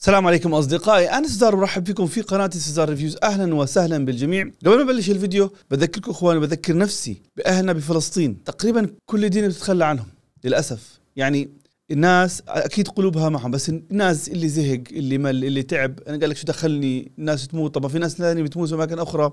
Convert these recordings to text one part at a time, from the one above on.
السلام عليكم اصدقائي انا سزار مرحب فيكم في قناه سزار ريفيوز اهلا وسهلا بالجميع قبل ما ابلش الفيديو بذكركم اخواني بذكر نفسي باهلنا بفلسطين تقريبا كل دين بتتخلى عنهم للاسف يعني الناس اكيد قلوبها معهم بس الناس اللي زهق اللي مل اللي تعب انا قال لك شو دخلني الناس تموت طب ما في ناس ثانيه بتموت في اماكن اخرى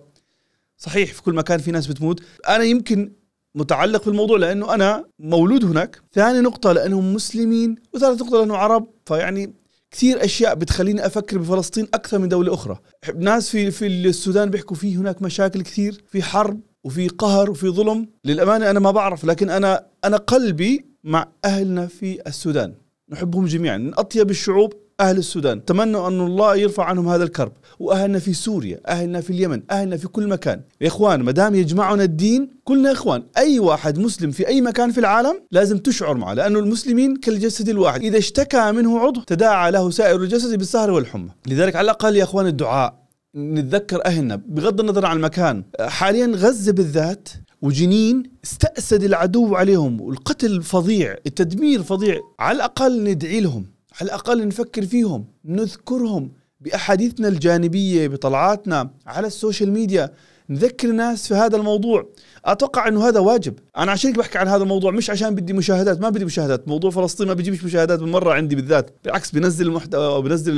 صحيح في كل مكان في ناس بتموت انا يمكن متعلق بالموضوع لانه انا مولود هناك ثاني نقطه لانهم مسلمين وثالث نقطه لانه عرب فيعني كثير اشياء بتخليني افكر بفلسطين اكثر من دوله اخرى ناس في في السودان بيحكوا فيه هناك مشاكل كثير في حرب وفي قهر وفي ظلم للامانه انا ما بعرف لكن انا انا قلبي مع اهلنا في السودان نحبهم جميعا من اطيب الشعوب أهل السودان تمنوا أن الله يرفع عنهم هذا الكرب وأهلنا في سوريا أهلنا في اليمن أهلنا في كل مكان يا إخوان مدام يجمعنا الدين كلنا إخوان أي واحد مسلم في أي مكان في العالم لازم تشعر معه لأنه المسلمين كالجسد الواحد إذا اشتكى منه عضو تداعى له سائر الجسد بالسهر والحمى لذلك على الأقل يا إخوان الدعاء نتذكر أهلنا بغض النظر عن المكان حاليا غزة بالذات وجنين استأسد العدو عليهم والقتل فظيع التدمير فظيع على الأقل ندعي لهم على الأقل نفكر فيهم نذكرهم بأحاديثنا الجانبية بطلعاتنا على السوشيال ميديا نذكر الناس في هذا الموضوع اتوقع انه هذا واجب انا عشان بحكي عن هذا الموضوع مش عشان بدي مشاهدات ما بدي مشاهدات موضوع فلسطين ما بيجيبش مشاهدات بالمره عندي بالذات بالعكس بنزل المحتوى او بنزل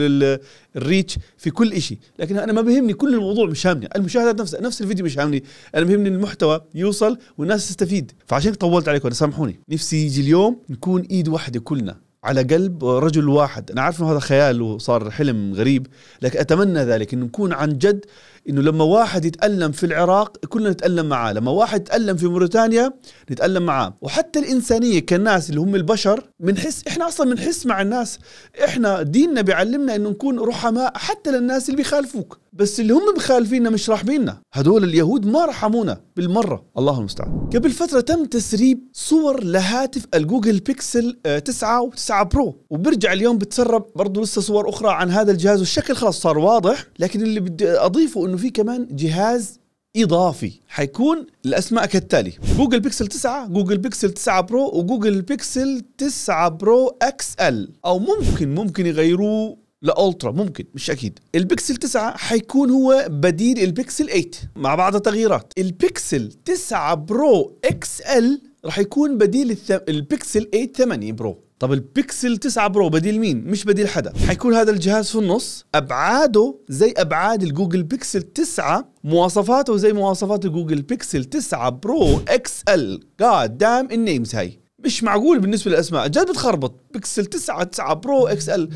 الريتش في كل شيء لكن انا ما بهمني كل الموضوع مش هامني المشاهدات نفسها نفس الفيديو مش هامني انا بهمني المحتوى يوصل والناس تستفيد فعشان طولت عليكم سامحوني نفسي يجي اليوم نكون ايد واحده كلنا على قلب رجل واحد انا عارف انه هذا خيال وصار حلم غريب لكن اتمنى ذلك انه نكون عن جد انه لما واحد يتالم في العراق كلنا نتالم معاه لما واحد يتالم في موريتانيا نتالم معاه وحتى الانسانيه كالناس اللي هم البشر بنحس احنا اصلا بنحس مع الناس احنا ديننا بيعلمنا انه نكون رحماء حتى للناس اللي بيخالفوك بس اللي هم مخالفيننا مش راحبيننا هدول اليهود ما رحمونا بالمره الله المستعان قبل فتره تم تسريب صور لهاتف الجوجل بيكسل 9 آه، و9 برو وبرجع اليوم بتسرب برضه لسه صور اخرى عن هذا الجهاز والشكل خلاص صار واضح لكن اللي بدي اضيفه انه في كمان جهاز اضافي حيكون الاسماء كالتالي جوجل بيكسل 9 جوجل بيكسل 9 برو وجوجل بيكسل 9 برو اكس ال او ممكن ممكن يغيروه لالترا ممكن مش اكيد البيكسل 9 حيكون هو بديل البيكسل 8 مع بعض التغييرات البيكسل 9 برو اكس ال راح يكون بديل البيكسل 8 8 برو طب البيكسل 9 برو بديل مين مش بديل حدا حيكون هذا الجهاز في النص ابعاده زي ابعاد الجوجل بيكسل 9 مواصفاته زي مواصفات الجوجل بيكسل 9 برو اكس ال جاد دام النيمز هاي مش معقول بالنسبه للاسماء جد بتخربط بيكسل 9 9 برو اكس ال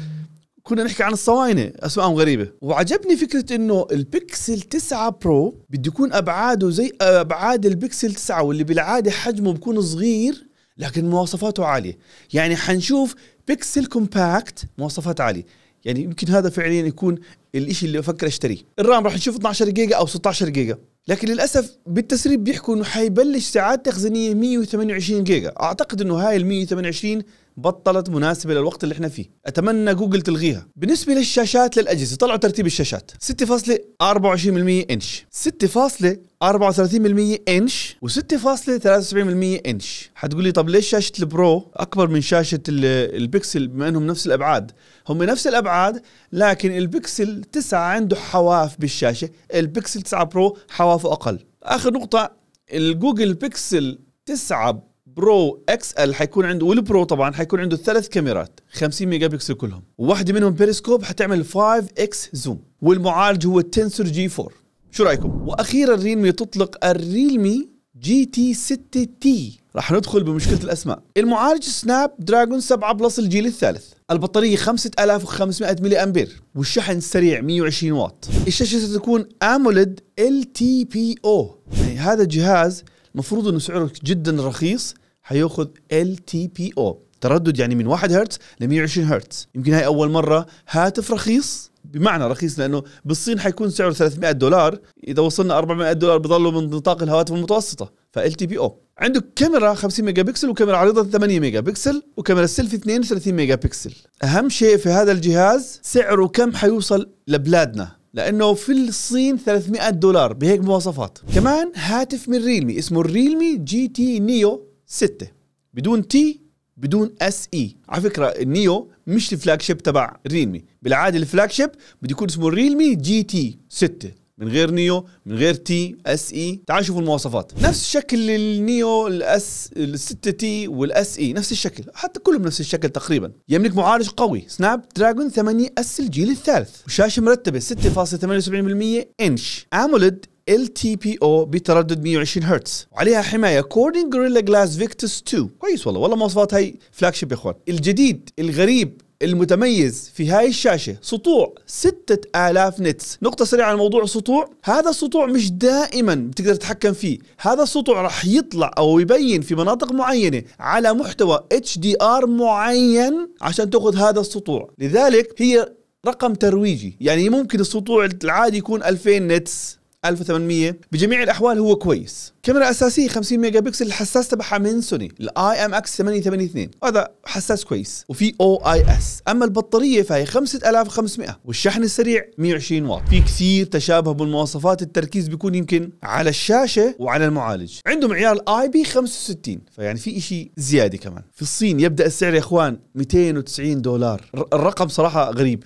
كنا نحكي عن الصواينة أسمائهم غريبة وعجبني فكرة إنه البيكسل 9 برو بده يكون أبعاده زي أبعاد البيكسل 9 واللي بالعادة حجمه بكون صغير لكن مواصفاته عاليه يعني حنشوف بيكسل كومباكت مواصفات عاليه يعني يمكن هذا فعليا يكون الشيء اللي بفكر اشتريه الرام راح نشوف 12 جيجا او 16 جيجا لكن للاسف بالتسريب بيحكوا انه حيبلش ساعات تخزينيه 128 جيجا اعتقد انه هاي ال 128 بطلت مناسبه للوقت اللي احنا فيه اتمنى جوجل تلغيها بالنسبه للشاشات للاجهزه طلعوا ترتيب الشاشات 6.24% انش 6.34% انش و6.73% انش حتقولي طب ليش شاشه البرو اكبر من شاشه البكسل بما انهم نفس الابعاد هم نفس الابعاد لكن البكسل 9 عنده حواف بالشاشه البكسل 9 برو حوافه اقل اخر نقطه الجوجل بيكسل 9 برو اكس ال حيكون عنده والبرو طبعا حيكون عنده ثلاث كاميرات 50 ميجا بكسل كلهم وواحده منهم بيريسكوب حتعمل 5 اكس زوم والمعالج هو التنسور جي 4 شو رايكم واخيرا ريلمي تطلق الريلمي جي تي 6 تي رح ندخل بمشكلة الأسماء المعالج سناب دراجون 7 بلس الجيل الثالث البطارية 5500 ملي أمبير والشحن سريع 120 واط الشاشة ستكون AMOLED LTPO يعني هذا الجهاز المفروض انه سعره جدا رخيص حياخذ ال تي بي او تردد يعني من 1 هرتز ل 120 هرتز يمكن هاي اول مره هاتف رخيص بمعنى رخيص لانه بالصين حيكون سعره 300 دولار اذا وصلنا 400 دولار بضلوا من نطاق الهواتف المتوسطه فال تي بي او عنده كاميرا 50 ميجا بكسل وكاميرا عريضه 8 ميجا بكسل وكاميرا السيلفي 32 ميجا بكسل اهم شيء في هذا الجهاز سعره كم حيوصل لبلادنا لانه في الصين 300 دولار بهيك مواصفات كمان هاتف من ريلمي اسمه الريلمي جي تي نيو 6 بدون تي بدون اس اي e. على فكره النيو مش الفلاج شيب تبع ريلمي بالعاده الفلاج شيب بده يكون اسمه ريلمي جي تي 6 من غير نيو من غير تي اس اي e. تعالوا شوفوا المواصفات نفس شكل النيو الاس ال6 تي والاس اي e. نفس الشكل حتى كلهم نفس الشكل تقريبا يملك معالج قوي سناب دراجون 8 اس الجيل الثالث وشاشه مرتبه 6.78% انش اموليد LTPO بتردد 120 هرتز وعليها حمايه كورنينج جوريلا جلاس فيكتس 2 كويس والله والله مواصفات هاي فلاج شيب يا اخوان الجديد الغريب المتميز في هاي الشاشة سطوع 6000 نتس نقطة سريعة عن موضوع السطوع هذا السطوع مش دائما بتقدر تتحكم فيه هذا السطوع راح يطلع أو يبين في مناطق معينة على محتوى HDR معين عشان تأخذ هذا السطوع لذلك هي رقم ترويجي يعني ممكن السطوع العادي يكون 2000 نتس 1800 بجميع الاحوال هو كويس كاميرا اساسيه 50 ميجا بكسل الحساس تبعها من سوني الاي ام اكس 882 هذا حساس كويس وفي او اي اس اما البطاريه فهي 5500 والشحن السريع 120 واط في كثير تشابه بالمواصفات التركيز بيكون يمكن على الشاشه وعلى المعالج عندهم عيار الاي بي 65 فيعني في شيء زياده كمان في الصين يبدا السعر يا اخوان 290 دولار الرقم صراحه غريب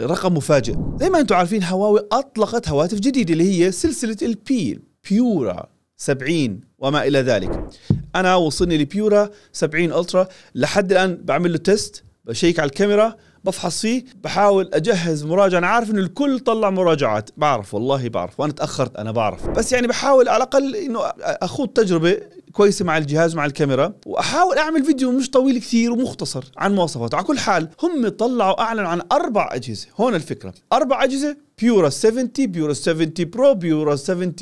رقم مفاجئ زي ما انتم عارفين هواوي اطلقت هواتف جديده اللي هي سلسله البي بيورا 70 وما الى ذلك انا وصلني لبيورا 70 الترا لحد الان بعمل له تيست بشيك على الكاميرا بفحص فيه بحاول اجهز مراجعه انا عارف انه الكل طلع مراجعات بعرف والله بعرف وانا تاخرت انا بعرف بس يعني بحاول على الاقل انه اخوض تجربه كويسه مع الجهاز مع الكاميرا واحاول اعمل فيديو مش طويل كثير ومختصر عن مواصفاته على كل حال هم طلعوا اعلنوا عن اربع اجهزه هون الفكره اربع اجهزه بيورا 70 بيورا 70 برو بيورا 70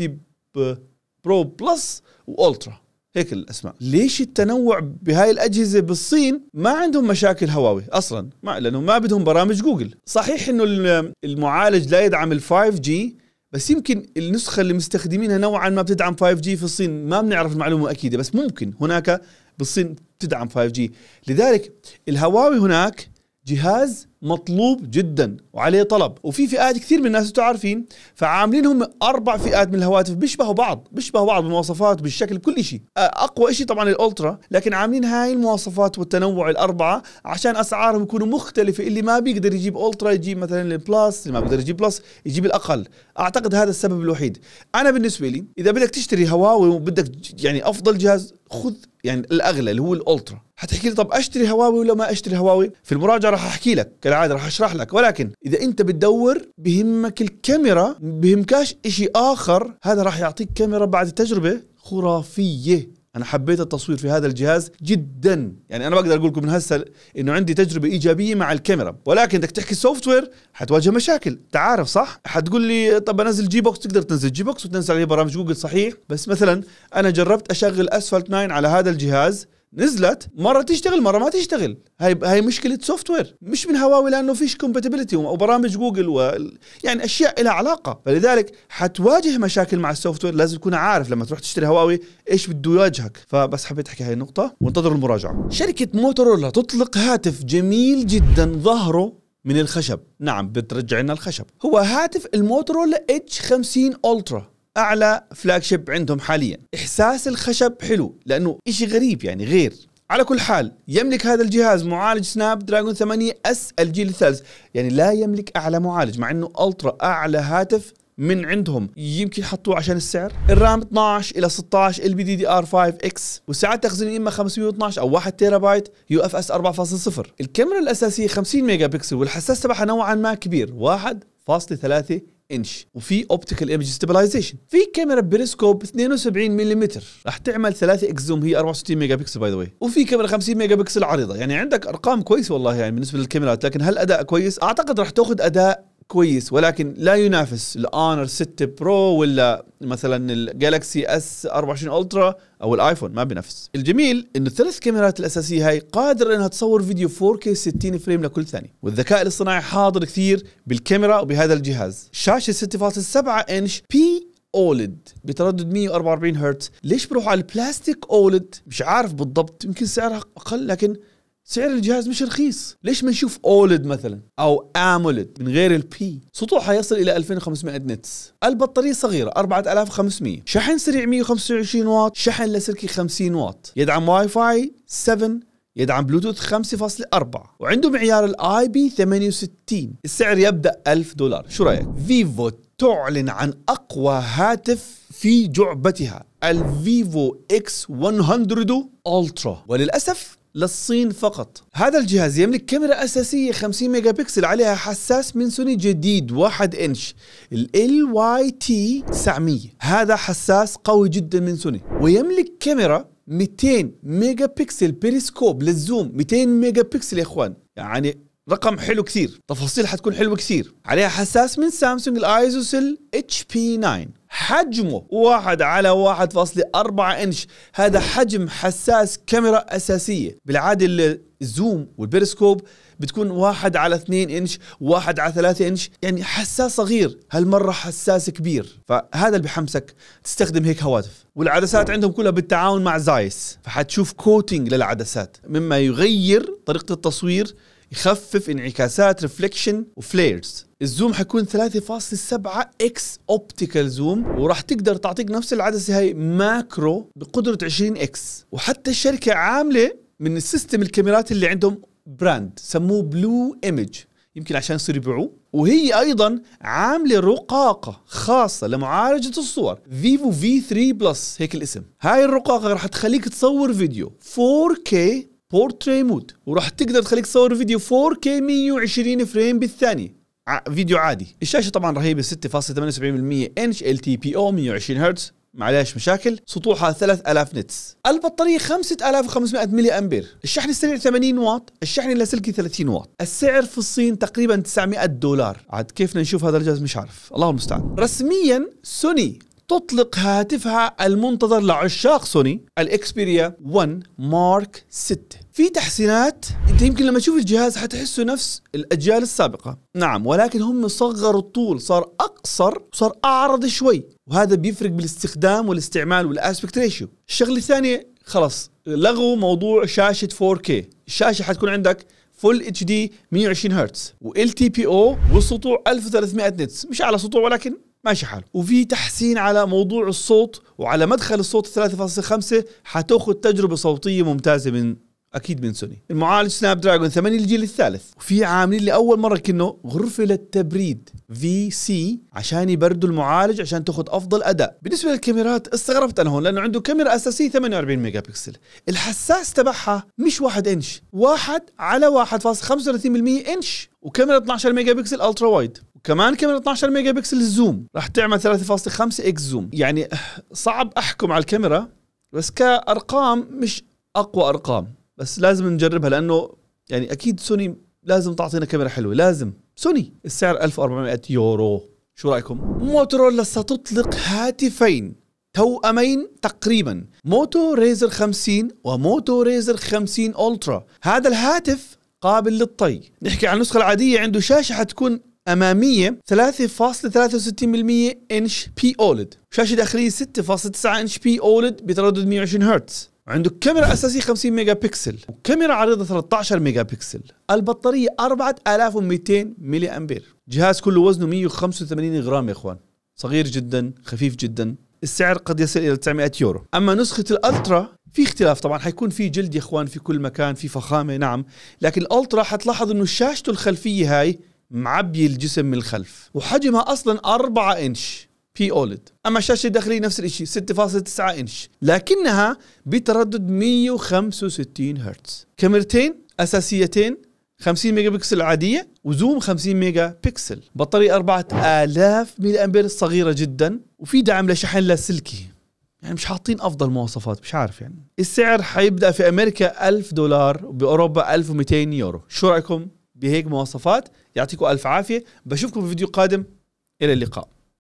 برو بلس والترا هيك الاسماء ليش التنوع بهاي الاجهزه بالصين ما عندهم مشاكل هواوي اصلا ما لانه ما بدهم برامج جوجل صحيح انه المعالج لا يدعم ال 5 جي بس يمكن النسخه اللي مستخدمينها نوعا ما بتدعم 5 جي في الصين ما بنعرف المعلومه اكيده بس ممكن هناك بالصين بتدعم 5 جي لذلك الهواوي هناك جهاز مطلوب جدا وعليه طلب وفي فئات كثير من الناس انتم عارفين فعاملينهم اربع فئات من الهواتف بيشبهوا بعض بيشبهوا بعض بالمواصفات بالشكل بكل شيء اقوى شيء طبعا الالترا لكن عاملين هاي المواصفات والتنوع الاربعه عشان اسعارهم يكونوا مختلفه اللي ما بيقدر يجيب الترا يجيب مثلا البلس اللي ما بيقدر يجيب بلس يجيب الاقل اعتقد هذا السبب الوحيد انا بالنسبه لي اذا بدك تشتري هواوي وبدك يعني افضل جهاز خذ يعني الاغلى اللي هو الالترا حتحكي لي طب اشتري هواوي ولا ما اشتري هواوي في المراجعه راح احكي لك كالعاده راح اشرح لك ولكن اذا انت بتدور بهمك الكاميرا بهمكاش شيء اخر هذا راح يعطيك كاميرا بعد تجربه خرافيه انا حبيت التصوير في هذا الجهاز جدا يعني انا بقدر اقول لكم من هسه انه عندي تجربه ايجابيه مع الكاميرا ولكن بدك تحكي السوفت وير حتواجه مشاكل تعرف صح حتقول لي طب انزل جي بوكس تقدر تنزل جي بوكس وتنزل عليه برامج جوجل صحيح بس مثلا انا جربت اشغل اسفلت 9 على هذا الجهاز نزلت مره تشتغل مره ما تشتغل هاي هاي مشكله سوفت وير مش من هواوي لانه فيش كومباتيبلتي وبرامج جوجل و يعني اشياء لها علاقه فلذلك حتواجه مشاكل مع السوفت وير لازم تكون عارف لما تروح تشتري هواوي ايش بده يواجهك فبس حبيت احكي هاي النقطه وانتظروا المراجعه شركه موتورولا تطلق هاتف جميل جدا ظهره من الخشب نعم بترجع لنا الخشب هو هاتف الموتورولا اتش 50 الترا اعلى فلاج شيب عندهم حاليا احساس الخشب حلو لانه شيء غريب يعني غير على كل حال يملك هذا الجهاز معالج سناب دراجون 8 اس الجيل الثالث يعني لا يملك اعلى معالج مع انه الترا اعلى هاتف من عندهم يمكن حطوه عشان السعر الرام 12 الى 16 ال بي دي دي ار 5 اكس وسعه تخزين اما 512 او 1 تيرا بايت يو اف اس 4.0 الكاميرا الاساسيه 50 ميجا بكسل والحساس تبعها نوعا ما كبير 1.3 انش وفي اوبتيكال ايمج ستابلايزيشن في كاميرا بريسكوب 72 ملم راح تعمل 3 اكس زوم هي 64 ميجا بكسل باي ذا واي وفي كاميرا 50 ميجا بكسل عريضه يعني عندك ارقام كويسه والله يعني بالنسبه للكاميرات لكن هل اداء كويس اعتقد راح تاخذ اداء كويس ولكن لا ينافس الاونر 6 برو ولا مثلا الجالكسي اس 24 الترا او الايفون ما بينافس الجميل انه الثلاث كاميرات الاساسيه هاي قادره انها تصور فيديو 4K 60 فريم لكل ثانيه والذكاء الاصطناعي حاضر كثير بالكاميرا وبهذا الجهاز شاشه 6.7 انش بي اولد بتردد 144 هرتز ليش بروح على البلاستيك اولد مش عارف بالضبط يمكن سعرها اقل لكن سعر الجهاز مش رخيص ليش ما نشوف اولد مثلا او امولد من غير البي سطوعها يصل الى 2500 نتس البطاريه صغيره 4500 شحن سريع 125 واط شحن لاسلكي 50 واط يدعم واي فاي 7 يدعم بلوتوث 5.4 وعنده معيار الاي بي 68 السعر يبدا 1000 دولار شو رايك فيفو تعلن عن اقوى هاتف في جعبتها الفيفو اكس 100 الترا وللاسف للصين فقط هذا الجهاز يملك كاميرا أساسية 50 ميجا بكسل عليها حساس من سوني جديد 1 إنش ال LYT 900 هذا حساس قوي جدا من سوني ويملك كاميرا 200 ميجا بكسل بيريسكوب للزوم 200 ميجا بكسل يا اخوان يعني رقم حلو كثير تفاصيل حتكون حلوه كثير عليها حساس من سامسونج الايزوسيل اتش بي 9 حجمه واحد على واحد فاصلة أربعة إنش هذا حجم حساس كاميرا أساسية بالعادة الزوم والبيرسكوب بتكون واحد على اثنين إنش واحد على ثلاثة إنش يعني حساس صغير هالمرة حساس كبير فهذا اللي بحمسك تستخدم هيك هواتف والعدسات عندهم كلها بالتعاون مع زايس فحتشوف كوتينج للعدسات مما يغير طريقة التصوير يخفف انعكاسات ريفليكشن وفليرز الزوم حيكون 3.7 اكس اوبتيكال زوم وراح تقدر تعطيك نفس العدسه هاي ماكرو بقدره 20 اكس وحتى الشركه عامله من السيستم الكاميرات اللي عندهم براند سموه بلو ايمج يمكن عشان يصير يبيعوه وهي ايضا عامله رقاقه خاصه لمعالجه الصور فيفو في 3 بلس هيك الاسم هاي الرقاقه راح تخليك تصور فيديو 4K بورتري مود وراح تقدر تخليك تصور فيديو 4K 120 فريم بالثانيه فيديو عادي الشاشه طبعا رهيبه 6.78% انش ال تي بي او 120 هرتز معلش مشاكل سطوحها 3000 نتس البطارية 5500 ملي أمبير الشحن السريع 80 واط الشحن اللاسلكي 30 واط السعر في الصين تقريبا 900 دولار عاد كيف نشوف هذا الجهاز مش عارف الله المستعان رسميا سوني تطلق هاتفها المنتظر لعشاق سوني الاكسبيريا 1 مارك 6 في تحسينات انت يمكن لما تشوف الجهاز حتحسه نفس الاجيال السابقه نعم ولكن هم صغروا الطول صار اقصر وصار اعرض شوي وهذا بيفرق بالاستخدام والاستعمال والاسبكت ريشيو الشغله الثانيه خلاص لغوا موضوع شاشه 4K الشاشه حتكون عندك فول اتش دي 120 هرتز وال تي بي او والسطوع 1300 نتس مش على سطوع ولكن ماشي حال وفي تحسين على موضوع الصوت وعلى مدخل الصوت 3.5 حتاخذ تجربه صوتيه ممتازه من اكيد من سوني المعالج سناب دراجون 8 الجيل الثالث وفي عاملين لاول مره كنه غرفه للتبريد في سي عشان يبردوا المعالج عشان تاخذ افضل اداء بالنسبه للكاميرات استغربت انا هون لانه عنده كاميرا اساسيه 48 ميجا بكسل الحساس تبعها مش واحد انش واحد على 1.35% انش وكاميرا 12 ميجا بكسل الترا وايد وكمان كاميرا 12 ميجا بكسل زوم راح تعمل 3.5 اكس زوم يعني صعب احكم على الكاميرا بس كارقام مش اقوى ارقام بس لازم نجربها لانه يعني اكيد سوني لازم تعطينا كاميرا حلوه لازم سوني السعر 1400 يورو شو رايكم موتورولا ستطلق هاتفين توأمين تقريبا موتو ريزر 50 وموتو ريزر 50 ألترا هذا الهاتف قابل للطي نحكي عن النسخة العادية عنده شاشة حتكون أمامية 3.63 إنش بي أولد شاشة داخلية 6.9 إنش بي أولد بتردد 120 هرتز عنده كاميرا اساسيه 50 ميجا بكسل وكاميرا عريضه 13 ميجا بكسل البطاريه 4200 ملي امبير جهاز كله وزنه 185 غرام يا اخوان صغير جدا خفيف جدا السعر قد يصل الى 900 يورو اما نسخه الالترا في اختلاف طبعا حيكون في جلد يا اخوان في كل مكان في فخامه نعم لكن الالترا حتلاحظ انه شاشته الخلفيه هاي معبي الجسم من الخلف وحجمها اصلا 4 انش في اولد اما الشاشه الداخليه نفس الشيء 6.9 انش لكنها بتردد 165 هرتز كاميرتين اساسيتين 50 ميجا بكسل عادية وزوم 50 ميجا بكسل بطارية 4000 ملي أمبير صغيرة جدا وفي دعم لشحن لاسلكي يعني مش حاطين افضل مواصفات مش عارف يعني السعر حيبدا في امريكا 1000 دولار وباوروبا 1200 يورو شو رايكم بهيك مواصفات يعطيكم الف عافيه بشوفكم في فيديو قادم الى اللقاء